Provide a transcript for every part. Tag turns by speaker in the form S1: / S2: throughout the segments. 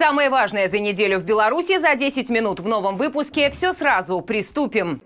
S1: Самое важное за неделю в Беларуси за 10 минут в новом выпуске. Все сразу. Приступим.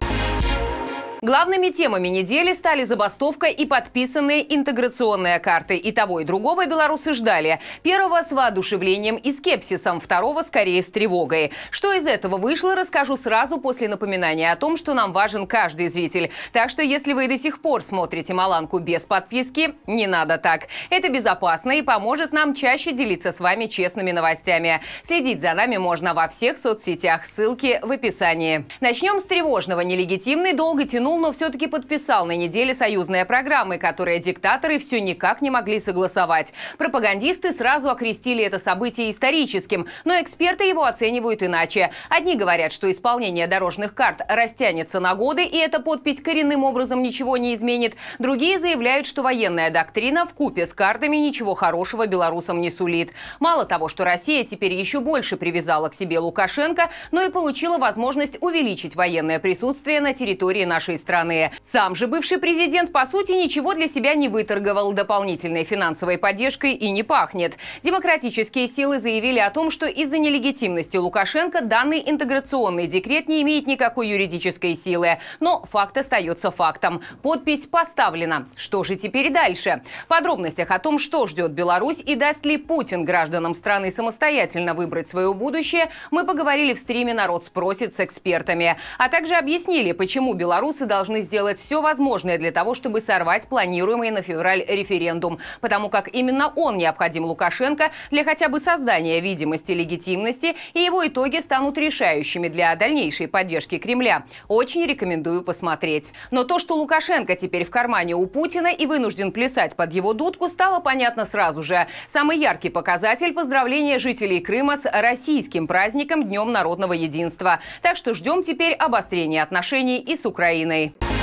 S1: Главными темами недели стали забастовка и подписанные интеграционные карты. И того, и другого белорусы ждали. Первого с воодушевлением и скепсисом, второго скорее с тревогой. Что из этого вышло, расскажу сразу после напоминания о том, что нам важен каждый зритель. Так что если вы до сих пор смотрите «Маланку» без подписки, не надо так. Это безопасно и поможет нам чаще делиться с вами честными новостями. Следить за нами можно во всех соцсетях. Ссылки в описании. Начнем с тревожного. Нелегитимный долго тянул обманул, но все-таки подписал на неделе союзные программы, которые диктаторы все никак не могли согласовать. Пропагандисты сразу окрестили это событие историческим, но эксперты его оценивают иначе. Одни говорят, что исполнение дорожных карт растянется на годы, и эта подпись коренным образом ничего не изменит. Другие заявляют, что военная доктрина в купе с картами ничего хорошего белорусам не сулит. Мало того, что Россия теперь еще больше привязала к себе Лукашенко, но и получила возможность увеличить военное присутствие на территории нашей страны страны. Сам же бывший президент, по сути, ничего для себя не выторговал. Дополнительной финансовой поддержкой и не пахнет. Демократические силы заявили о том, что из-за нелегитимности Лукашенко данный интеграционный декрет не имеет никакой юридической силы. Но факт остается фактом. Подпись поставлена. Что же теперь дальше? В подробностях о том, что ждет Беларусь и даст ли Путин гражданам страны самостоятельно выбрать свое будущее, мы поговорили в стриме «Народ спросит» с экспертами. А также объяснили, почему белорусы Беларусы должны сделать все возможное для того, чтобы сорвать планируемый на февраль референдум, потому как именно он необходим Лукашенко для хотя бы создания видимости легитимности, и его итоги станут решающими для дальнейшей поддержки Кремля. Очень рекомендую посмотреть. Но то, что Лукашенко теперь в кармане у Путина и вынужден плясать под его дудку, стало понятно сразу же. Самый яркий показатель – поздравления жителей Крыма с российским праздником Днем народного единства. Так что ждем теперь обострения отношений и с Украиной. Stanley.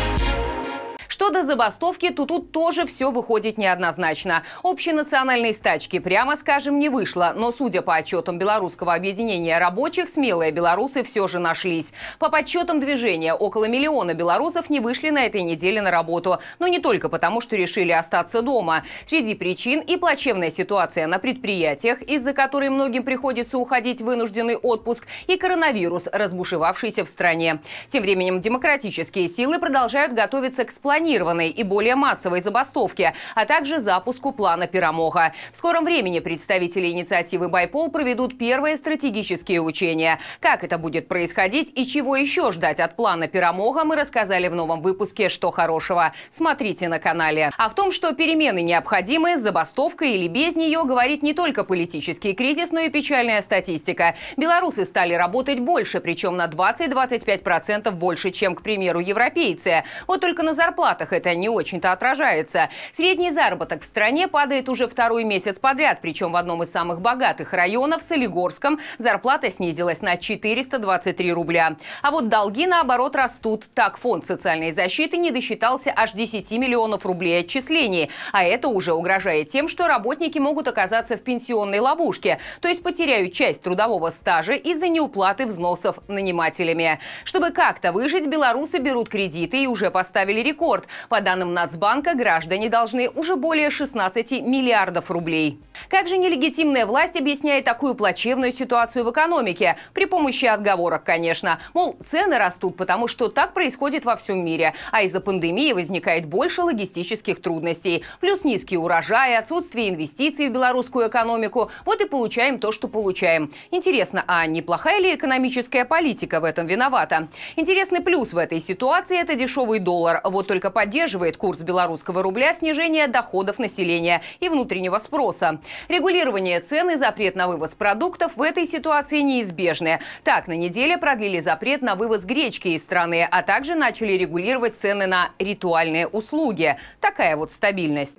S1: Что до забастовки, то тут тоже все выходит неоднозначно. Общенациональной стачки, прямо скажем, не вышло. Но, судя по отчетам Белорусского объединения рабочих, смелые белорусы все же нашлись. По подсчетам движения, около миллиона белорусов не вышли на этой неделе на работу. Но не только потому, что решили остаться дома. Среди причин и плачевная ситуация на предприятиях, из-за которой многим приходится уходить в вынужденный отпуск, и коронавирус, разбушевавшийся в стране. Тем временем демократические силы продолжают готовиться к спланированию несанкционированной и более массовой забастовке, а также запуску плана «Перемога». В скором времени представители инициативы «Байпол» проведут первые стратегические учения. Как это будет происходить и чего еще ждать от плана «Перемога» мы рассказали в новом выпуске «Что хорошего». Смотрите на канале. А в том, что перемены необходимы, забастовка или без нее говорит не только политический кризис, но и печальная статистика. Белорусы стали работать больше, причем на 20-25% больше, чем, к примеру, европейцы. Вот только на зарплату зарплатах это не очень-то отражается. Средний заработок в стране падает уже второй месяц подряд, причем в одном из самых богатых районов, Солигорском, зарплата снизилась на 423 рубля. А вот долги, наоборот, растут. Так, фонд социальной защиты не досчитался аж 10 миллионов рублей отчислений. А это уже угрожает тем, что работники могут оказаться в пенсионной ловушке, то есть потеряют часть трудового стажа из-за неуплаты взносов нанимателями. Чтобы как-то выжить, белорусы берут кредиты и уже поставили рекорд рекорд. По данным Нацбанка, граждане должны уже более 16 миллиардов рублей. Как же нелегитимная власть объясняет такую плачевную ситуацию в экономике? При помощи отговорок, конечно. Мол, цены растут, потому что так происходит во всем мире. А из-за пандемии возникает больше логистических трудностей. Плюс низкие урожаи, отсутствие инвестиций в белорусскую экономику. Вот и получаем то, что получаем. Интересно, а неплохая ли экономическая политика в этом виновата? Интересный плюс в этой ситуации – это дешевый доллар. Вот только поддерживает курс белорусского рубля, снижение доходов населения и внутреннего спроса. Регулирование цен и запрет на вывоз продуктов в этой ситуации неизбежны. Так, на неделе продлили запрет на вывоз гречки из страны, а также начали регулировать цены на ритуальные услуги. Такая вот стабильность.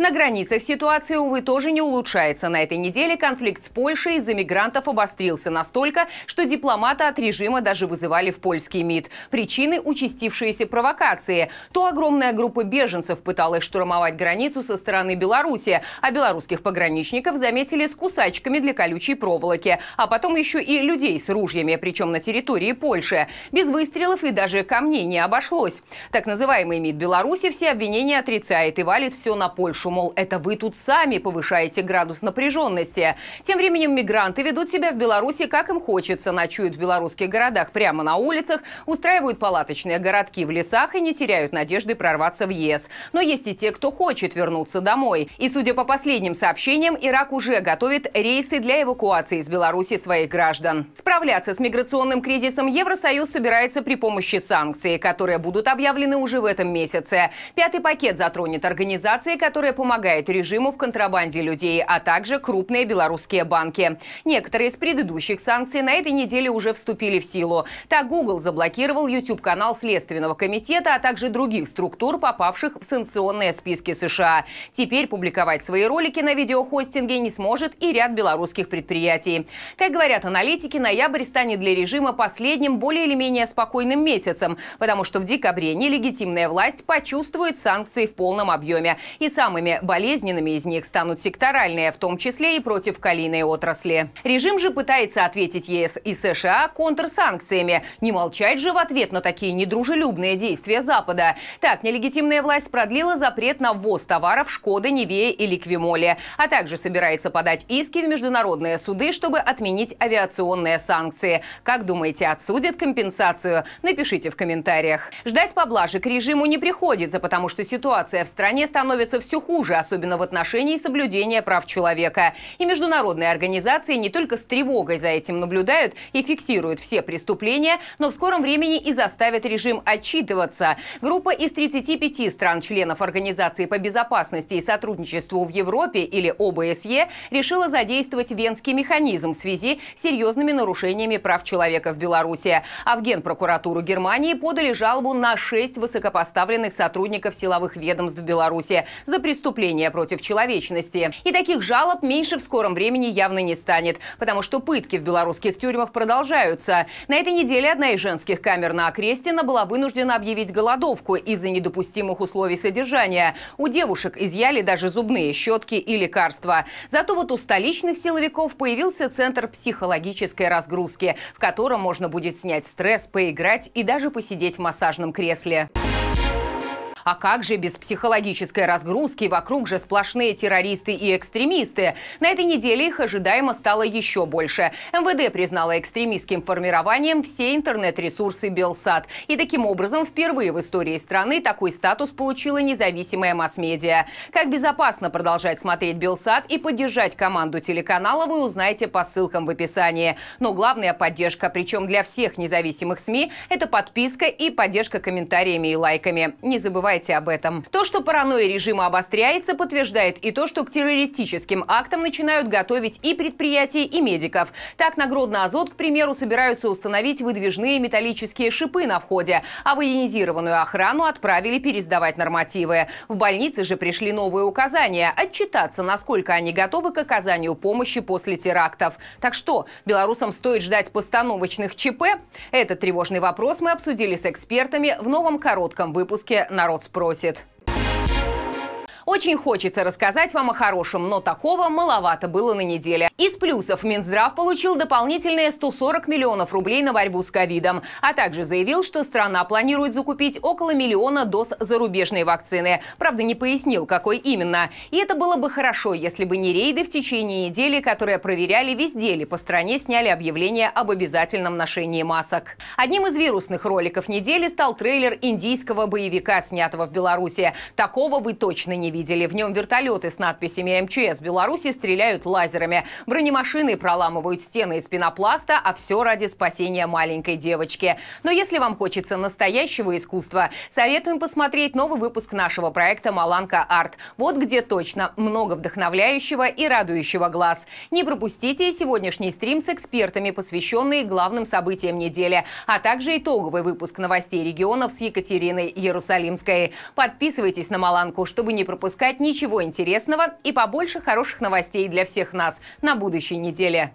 S1: На границах ситуация, увы, тоже не улучшается. На этой неделе конфликт с Польшей из-за мигрантов обострился настолько, что дипломата от режима даже вызывали в польский МИД. Причины – участившиеся провокации. То огромная группа беженцев пыталась штурмовать границу со стороны Беларуси, а белорусских пограничников заметили с кусачками для колючей проволоки, а потом еще и людей с ружьями, причем на территории Польши. Без выстрелов и даже камней не обошлось. Так называемый МИД Беларуси все обвинения отрицает и валит все на Польшу крышу, мол, это вы тут сами повышаете градус напряженности. Тем временем мигранты ведут себя в Беларуси как им хочется, ночуют в белорусских городах прямо на улицах, устраивают палаточные городки в лесах и не теряют надежды прорваться в ЕС. Но есть и те, кто хочет вернуться домой. И, судя по последним сообщениям, Ирак уже готовит рейсы для эвакуации из Беларуси своих граждан. Справляться с миграционным кризисом Евросоюз собирается при помощи санкций, которые будут объявлены уже в этом месяце. Пятый пакет затронет организации, которые помогает режиму в контрабанде людей, а также крупные белорусские банки. Некоторые из предыдущих санкций на этой неделе уже вступили в силу. Так Google заблокировал YouTube-канал Следственного комитета, а также других структур, попавших в санкционные списки США. Теперь публиковать свои ролики на видеохостинге не сможет и ряд белорусских предприятий. Как говорят аналитики, ноябрь станет для режима последним более или менее спокойным месяцем, потому что в декабре нелегитимная власть почувствует санкции в полном объеме. И самыми Самыми болезненными из них станут секторальные, в том числе и против калийной отрасли. Режим же пытается ответить ЕС и США контрсанкциями. Не молчать же в ответ на такие недружелюбные действия Запада. Так, нелегитимная власть продлила запрет на ввоз товаров «Шкода», «Невея» и «Ликвимоле», а также собирается подать иски в международные суды, чтобы отменить авиационные санкции. Как думаете, отсудят компенсацию? Напишите в комментариях. Ждать поблажек режиму не приходится, потому что ситуация в стране становится все хуже хуже, особенно в отношении соблюдения прав человека. И международные организации не только с тревогой за этим наблюдают и фиксируют все преступления, но в скором времени и заставят режим отчитываться. Группа из 35 стран-членов Организации по безопасности и сотрудничеству в Европе или ОБСЕ решила задействовать венский механизм в связи с серьезными нарушениями прав человека в Беларуси. А в Генпрокуратуру Германии подали жалобу на шесть высокопоставленных сотрудников силовых ведомств Беларуси за преступление преступления против человечности. И таких жалоб меньше в скором времени явно не станет, потому что пытки в белорусских тюрьмах продолжаются. На этой неделе одна из женских камер на Окрестина была вынуждена объявить голодовку из-за недопустимых условий содержания. У девушек изъяли даже зубные щетки и лекарства. Зато вот у столичных силовиков появился центр психологической разгрузки, в котором можно будет снять стресс, поиграть и даже посидеть в массажном кресле. А как же без психологической разгрузки? Вокруг же сплошные террористы и экстремисты. На этой неделе их ожидаемо стало еще больше. МВД признала экстремистским формированием все интернет-ресурсы Белсат. И таким образом впервые в истории страны такой статус получила независимая масс-медиа. Как безопасно продолжать смотреть Белсат и поддержать команду телеканала вы узнаете по ссылкам в описании. Но главная поддержка, причем для всех независимых СМИ, это подписка и поддержка комментариями и лайками. Не забывайте забывайте об этом. То, что паранойя режима обостряется, подтверждает и то, что к террористическим актам начинают готовить и предприятия, и медиков. Так, на Гродно-Азот, к примеру, собираются установить выдвижные металлические шипы на входе, а военизированную охрану отправили пересдавать нормативы. В больнице же пришли новые указания – отчитаться, насколько они готовы к оказанию помощи после терактов. Так что, белорусам стоит ждать постановочных ЧП? Этот тревожный вопрос мы обсудили с экспертами в новом коротком выпуске «Народ народ спросит. Очень хочется рассказать вам о хорошем, но такого маловато было на неделе. Из плюсов Минздрав получил дополнительные 140 миллионов рублей на борьбу с ковидом, а также заявил, что страна планирует закупить около миллиона доз зарубежной вакцины. Правда, не пояснил, какой именно. И это было бы хорошо, если бы не рейды в течение недели, которые проверяли везде ли по стране, сняли объявление об обязательном ношении масок. Одним из вирусных роликов недели стал трейлер индийского боевика, снятого в Беларуси. Такого вы точно не видели видели. В нем вертолеты с надписями «МЧС Беларуси» стреляют лазерами. Бронемашины проламывают стены из пенопласта, а все ради спасения маленькой девочки. Но если вам хочется настоящего искусства, советуем посмотреть новый выпуск нашего проекта «Маланка Арт». Вот где точно много вдохновляющего и радующего глаз. Не пропустите сегодняшний стрим с экспертами, посвященный главным событиям недели, а также итоговый выпуск новостей регионов с Екатериной Иерусалимской. Подписывайтесь на «Маланку», чтобы не пропустить пропускать ничего интересного и побольше хороших новостей для всех нас на будущей неделе.